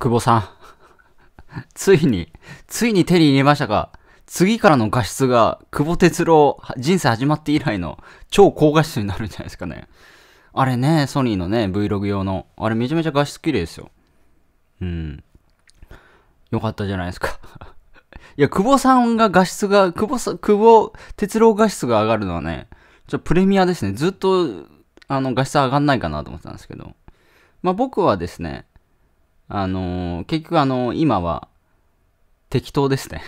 久保さん。ついに、ついに手に入れましたか次からの画質が、久保哲郎、人生始まって以来の超高画質になるんじゃないですかね。あれね、ソニーのね、Vlog 用の。あれめちゃめちゃ画質綺麗ですよ。うん。よかったじゃないですか いや、久保さんが画質が、久保さん、久保哲郎画質が上がるのはね、ちょっとプレミアですね。ずっと、あの、画質上がんないかなと思ってたんですけど。まあ僕はですね、あのー、結局あのー、今は適当ですね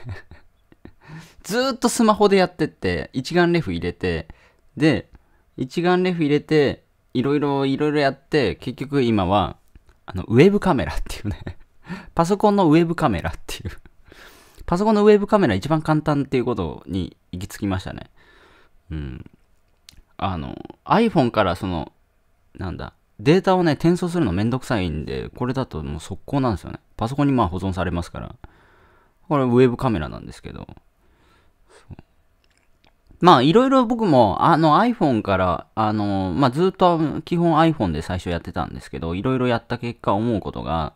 ずっとスマホでやってって、一眼レフ入れて、で、一眼レフ入れて、いろいろ、いろいろやって、結局今は、あの、ウェブカメラっていうね パソコンのウェブカメラっていうパソコンのウェブカメラ一番簡単っていうことに行き着きましたね。うん。あの、iPhone からその、なんだ、データをね、転送するのめんどくさいんで、これだともう速攻なんですよね。パソコンにまあ保存されますから。これウェブカメラなんですけど。まあいろいろ僕もあの iPhone から、あの、まあずっと基本 iPhone で最初やってたんですけど、いろいろやった結果思うことが、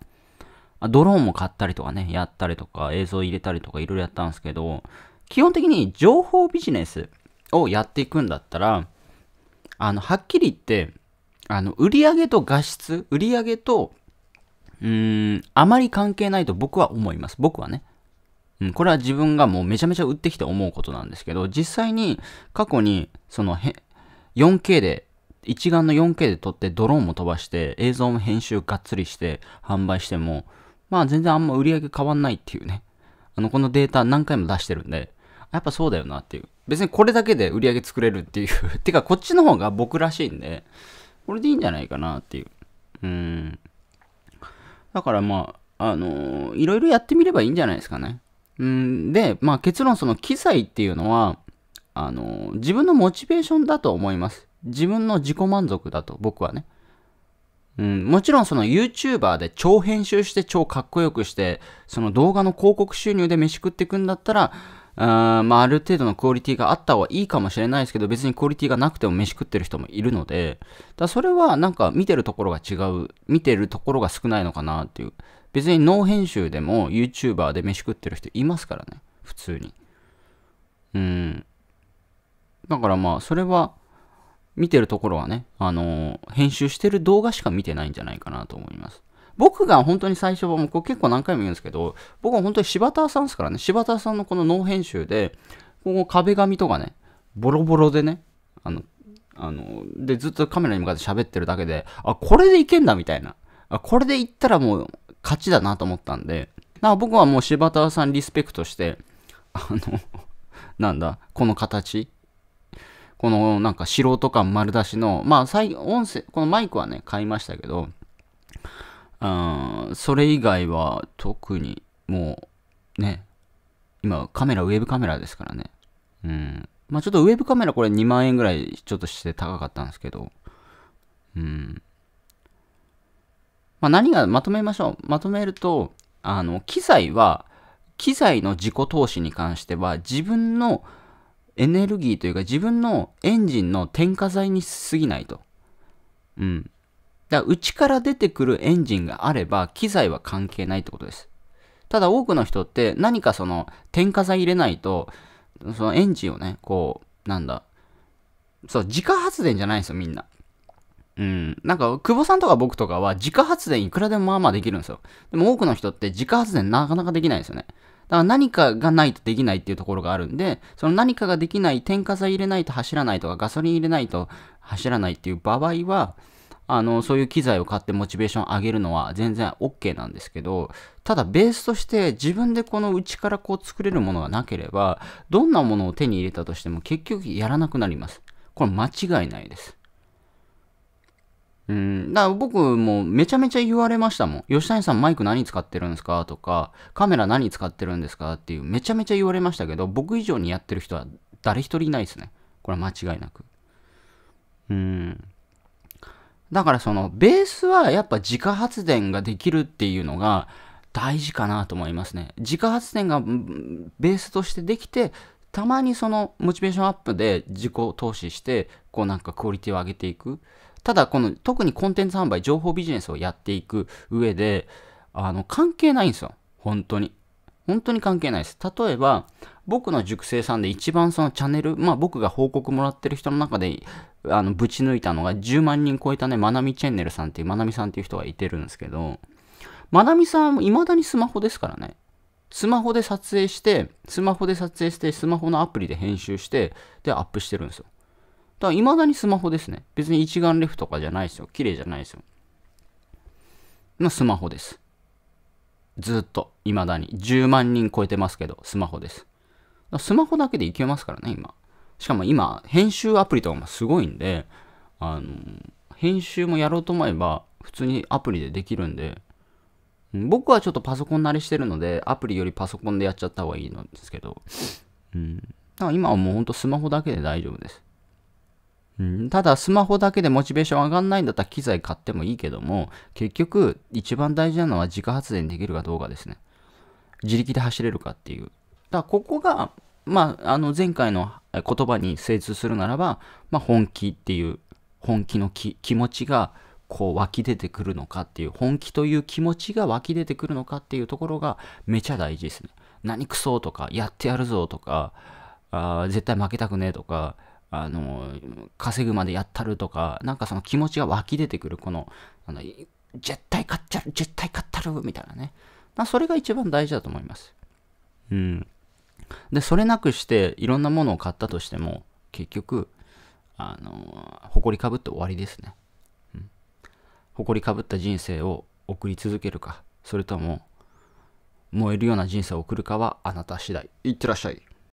ドローンも買ったりとかね、やったりとか、映像入れたりとかいろいろやったんですけど、基本的に情報ビジネスをやっていくんだったら、あの、はっきり言って、あの、売上と画質、売上と、うん、あまり関係ないと僕は思います。僕はね。うん、これは自分がもうめちゃめちゃ売ってきて思うことなんですけど、実際に過去に、そのへ、4K で、一眼の 4K で撮ってドローンも飛ばして、映像も編集がっつりして販売しても、まあ全然あんま売り上げ変わんないっていうね。あの、このデータ何回も出してるんで、やっぱそうだよなっていう。別にこれだけで売り上げ作れるっていう てかこっちの方が僕らしいんで、これでいいんじゃないかなっていう。うん。だからまあ、あのー、いろいろやってみればいいんじゃないですかね。うん、で、まあ結論その機材っていうのは、あのー、自分のモチベーションだと思います。自分の自己満足だと、僕はね。うん、もちろんその YouTuber で超編集して超かっこよくして、その動画の広告収入で飯食っていくんだったら、うん、まあ、ある程度のクオリティがあった方がいいかもしれないですけど、別にクオリティがなくても飯食ってる人もいるので、だそれはなんか見てるところが違う、見てるところが少ないのかなっていう。別にノー編集でも YouTuber で飯食ってる人いますからね、普通に。うん。だからまあ、それは、見てるところはね、あのー、編集してる動画しか見てないんじゃないかなと思います。僕が本当に最初は、もう結構何回も言うんですけど、僕は本当に柴田さんですからね、柴田さんのこの脳編集で、ここ壁紙とかね、ボロボロでね、あの、あの、で、ずっとカメラに向かって喋ってるだけで、あ、これでいけんだみたいな。あ、これでいったらもう勝ちだなと思ったんで、だから僕はもう柴田さんリスペクトして、あの なんだ、この形、このなんか素人感丸出しの、まあ、音声、このマイクはね、買いましたけど、うん、それ以外は特にもうね、今カメラ、ウェブカメラですからね。うん。まあちょっとウェブカメラこれ2万円ぐらいちょっとして高かったんですけど、うん。まあ何がまとめましょう。まとめると、あの、機材は、機材の自己投資に関しては自分のエネルギーというか自分のエンジンの添加剤に過ぎないと。うん。だから内から出てくるエンジンがあれば機材は関係ないってことです。ただ多くの人って何かその添加剤入れないと、そのエンジンをね、こう、なんだ、そう、自家発電じゃないんですよ、みんな。うん。なんか、久保さんとか僕とかは自家発電いくらでもまあまあできるんですよ。でも多くの人って自家発電なかなかできないんですよね。だから何かがないとできないっていうところがあるんで、その何かができない、添加剤入れないと走らないとか、ガソリン入れないと走らないっていう場合は、あの、そういう機材を買ってモチベーション上げるのは全然 OK なんですけど、ただベースとして自分でこの内からこう作れるものがなければ、どんなものを手に入れたとしても結局やらなくなります。これ間違いないです。うん、だから僕もめちゃめちゃ言われましたもん。吉谷さんマイク何使ってるんですかとか、カメラ何使ってるんですかっていうめちゃめちゃ言われましたけど、僕以上にやってる人は誰一人いないですね。これは間違いなく。うん。だからそのベースはやっぱ自家発電ができるっていうのが大事かなと思いますね。自家発電がベースとしてできて、たまにそのモチベーションアップで自己投資して、こうなんかクオリティを上げていく。ただこの特にコンテンツ販売、情報ビジネスをやっていく上で、あの関係ないんですよ。本当に。本当に関係ないです。例えば、僕の塾生さんで一番そのチャンネル、まあ僕が報告もらってる人の中で、あの、ぶち抜いたのが10万人超えたね、まなみチャンネルさんっていう、まなみさんっていう人がいてるんですけど、まなみさんは未だにスマホですからね。スマホで撮影して、スマホで撮影して、スマホのアプリで編集して、で、アップしてるんですよ。だから未だにスマホですね。別に一眼レフとかじゃないですよ。綺麗じゃないですよ。まあ、スマホです。ずっと、未だに。10万人超えてますけど、スマホです。スマホだけでいけますからね、今。しかも今、編集アプリとかもすごいんで、あの、編集もやろうと思えば、普通にアプリでできるんで、僕はちょっとパソコン慣れしてるので、アプリよりパソコンでやっちゃった方がいいんですけど、うん。だから今はもうほんとスマホだけで大丈夫です。うん、ただ、スマホだけでモチベーション上がんないんだったら機材買ってもいいけども、結局、一番大事なのは自家発電できるかどうかですね。自力で走れるかっていう。だここが、まあ、あの前回の言葉に精通するならば、まあ、本気っていう本気の気持ちがこう湧き出てくるのかっていう本気という気持ちが湧き出てくるのかっていうところがめちゃ大事ですね。何くそとかやってやるぞとかあ絶対負けたくねえとかあの稼ぐまでやったるとかなんかその気持ちが湧き出てくるこのあの絶対勝っちゃる絶対勝ったるみたいなね、まあ、それが一番大事だと思います。うんで、それなくしていろんなものを買ったとしても、結局、あのー、誇りかぶって終わりですね。うん。誇りかぶった人生を送り続けるか、それとも、燃えるような人生を送るかはあなた次第。いってらっしゃい。